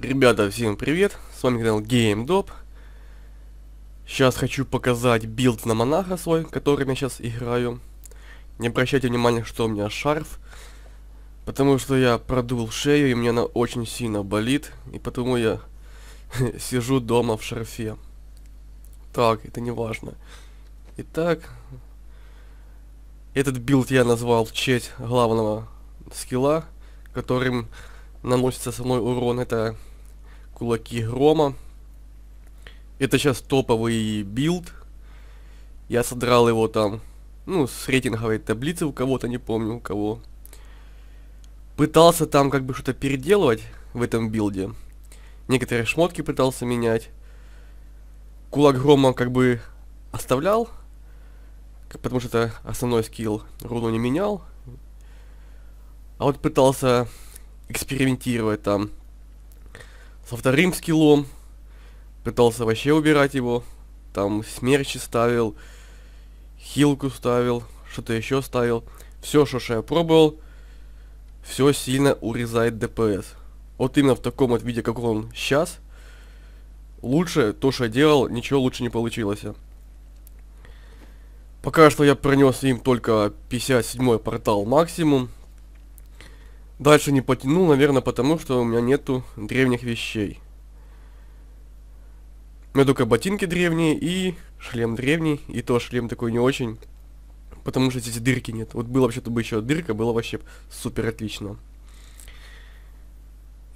Ребята, всем привет, с вами канал GameDop. Сейчас хочу показать билд на монаха свой, который я сейчас играю. Не обращайте внимания, что у меня шарф, потому что я продул шею, и мне она очень сильно болит, и потому я сижу дома в шарфе. Так, это не важно. Итак, этот билд я назвал часть главного скилла, которым наносится со мной урон. Это кулаки грома. Это сейчас топовый билд. Я содрал его там, ну, с рейтинговой таблицы у кого-то, не помню у кого. Пытался там как бы что-то переделывать в этом билде. Некоторые шмотки пытался менять. Кулак грома как бы оставлял потому что это основной скилл, руну не менял. А вот пытался экспериментировать там со вторым скиллом, пытался вообще убирать его, там смерчи ставил, хилку ставил, что-то еще ставил. Все, что я пробовал, все сильно урезает ДПС. Вот именно в таком вот виде, как он сейчас, лучше то, что я делал, ничего лучше не получилось. Пока что я принес им только 57 портал максимум. Дальше не потянул, наверное, потому что у меня нету древних вещей. У меня только ботинки древние и шлем древний, и то шлем такой не очень, потому что здесь дырки нет. Вот было вообще-то бы еще дырка, было вообще супер отлично.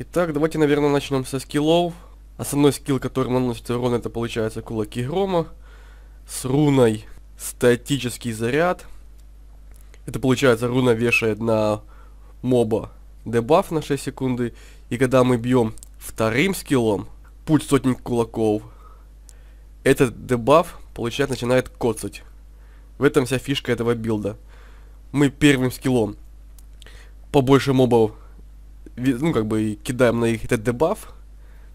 Итак, давайте, наверное, начнем со скиллов. Основной скилл, который наносит урон, это получается кулаки грома с руной статический заряд. Это получается руна вешает на моба дебаф на 6 секунды. И когда мы бьем вторым скиллом, путь сотник кулаков, этот дебаф, получается, начинает коцать. В этом вся фишка этого билда. Мы первым скиллом побольше мобов, ну как бы и кидаем на их этот дебаф.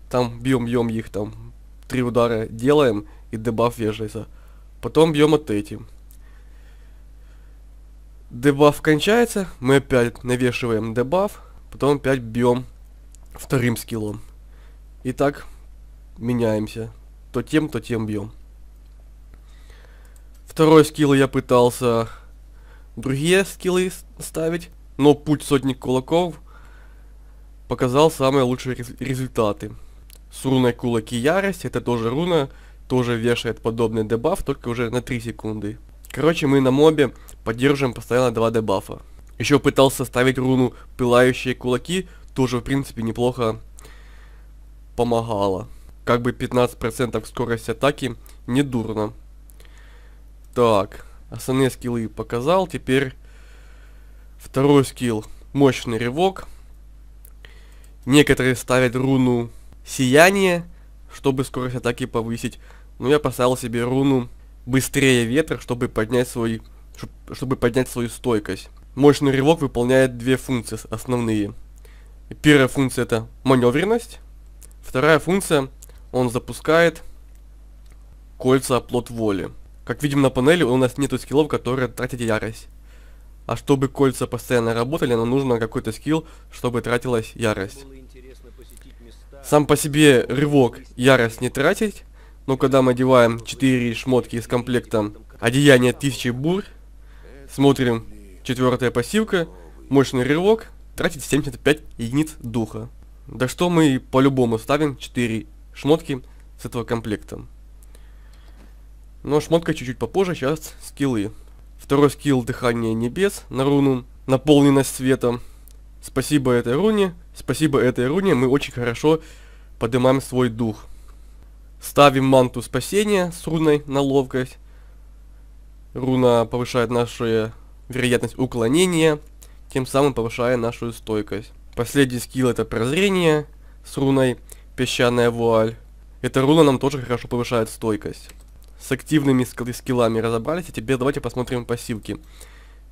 Там бьем-бьем их, там три удара делаем и дебаф вешается. Потом бьем от этим. Дебаф кончается, мы опять навешиваем дебаф, потом опять бьем вторым скиллом. И так меняемся. То тем, то тем бьем. Второй скилл я пытался другие скиллы ставить, но путь сотни кулаков показал самые лучшие результаты. С руной кулаки ярость, это тоже руна, тоже вешает подобный дебаф, только уже на 3 секунды. Короче, мы на мобе поддерживаем постоянно два дебафа. Еще пытался ставить руну пылающие кулаки, тоже в принципе неплохо помогало. Как бы 15% скорость атаки, не дурно. Так, основные скиллы показал, теперь второй скилл, мощный ревок. Некоторые ставят руну сияние, чтобы скорость атаки повысить. Но ну, я поставил себе руну быстрее ветра, чтобы поднять свой, чтобы поднять свою стойкость. Мощный рывок выполняет две функции основные. Первая функция это маневренность. Вторая функция, он запускает кольца оплот воли. Как видим на панели, у нас нету скиллов, которые тратят ярость. А чтобы кольца постоянно работали, нам нужно какой-то скилл, чтобы тратилась ярость. Сам по себе рывок ярость не тратить, но когда мы одеваем 4 шмотки из комплекта одеяния 1000 бур, смотрим четвертая пассивка, мощный рывок, тратит 75 единиц духа. Да что мы по-любому ставим 4 шмотки с этого комплекта. Но шмотка чуть-чуть попозже, сейчас скиллы. Второй скилл Дыхание Небес на руну Наполненность Света. Спасибо этой руне, спасибо этой руне, мы очень хорошо поднимаем свой дух. Ставим манту спасения с руной на ловкость. Руна повышает нашу э, вероятность уклонения, тем самым повышая нашу стойкость. Последний скилл это прозрение с руной песчаная вуаль. Эта руна нам тоже хорошо повышает стойкость. С активными скиллами разобрались, а теперь давайте посмотрим пассивки.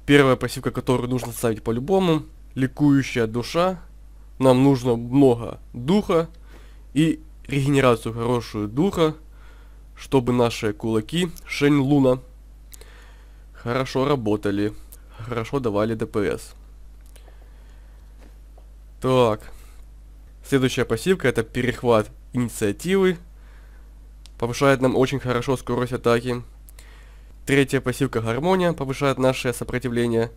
Первая пассивка, которую нужно ставить по-любому, ликующая душа. Нам нужно много духа и регенерацию хорошую духа, чтобы наши кулаки Шень Луна хорошо работали, хорошо давали ДПС. Так. Следующая пассивка это перехват инициативы. Повышает нам очень хорошо скорость атаки. Третья пассивка гармония повышает наше сопротивление,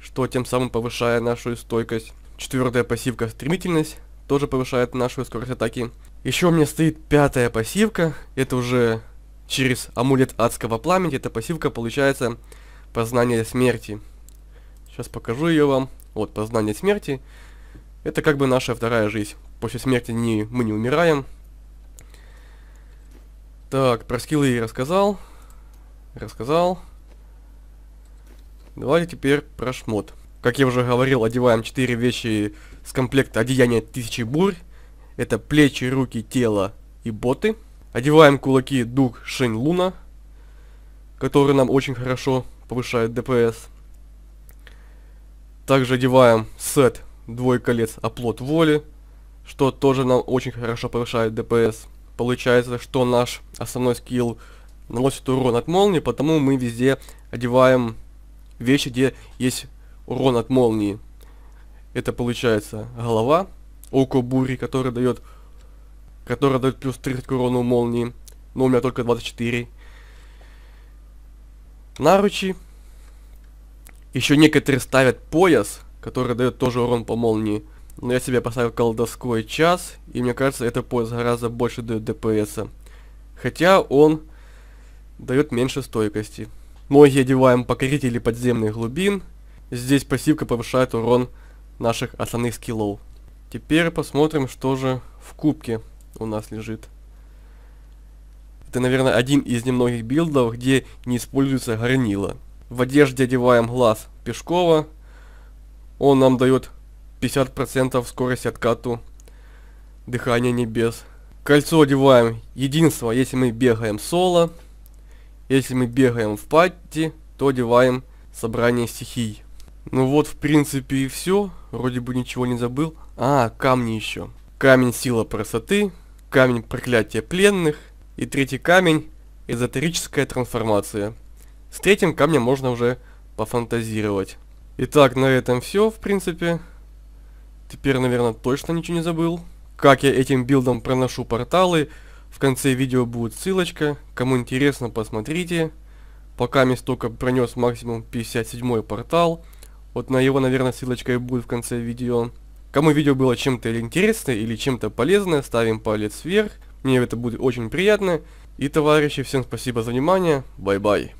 что тем самым повышает нашу стойкость. Четвертая пассивка стремительность тоже повышает нашу скорость атаки. Еще у меня стоит пятая пассивка. Это уже через амулет адского пламени. Эта пассивка получается познание смерти. Сейчас покажу ее вам. Вот, познание смерти. Это как бы наша вторая жизнь. После смерти не, мы не умираем. Так, про скиллы я рассказал. Рассказал. Давайте теперь про шмот. Как я уже говорил, одеваем 4 вещи с комплекта одеяния тысячи бурь. Это плечи, руки, тело и боты. Одеваем кулаки Дуг Шень Луна, который нам очень хорошо повышает ДПС. Также одеваем сет Двое колец Оплот Воли, что тоже нам очень хорошо повышает ДПС. Получается, что наш основной скилл наносит урон от молнии, потому мы везде одеваем вещи, где есть урон от молнии. Это получается голова, Око Бури, который дает... Который дает плюс 30 к урону молнии. Но у меня только 24. Наручи. Еще некоторые ставят пояс, который дает тоже урон по молнии. Но я себе поставил колдовской час, и мне кажется, этот пояс гораздо больше дает ДПС. Хотя он дает меньше стойкости. Ноги одеваем покорители подземных глубин. Здесь пассивка повышает урон наших основных скиллов. Теперь посмотрим, что же в кубке у нас лежит. Это, наверное, один из немногих билдов, где не используется горнило. В одежде одеваем глаз Пешкова. Он нам дает 50% скорость откату дыхания небес. Кольцо одеваем единство, если мы бегаем соло. Если мы бегаем в патти, то одеваем собрание стихий. Ну вот, в принципе, и все. Вроде бы ничего не забыл. А, камни еще. Камень сила красоты, камень проклятия пленных и третий камень эзотерическая трансформация. С третьим камнем можно уже пофантазировать. Итак, на этом все, в принципе. Теперь, наверное, точно ничего не забыл. Как я этим билдом проношу порталы. В конце видео будет ссылочка. Кому интересно, посмотрите. Пока мне только пронес максимум 57 портал. Вот на его, наверное, ссылочка и будет в конце видео. Кому видео было чем-то или интересно, или чем-то полезно, ставим палец вверх. Мне это будет очень приятно. И, товарищи, всем спасибо за внимание. Бай-бай.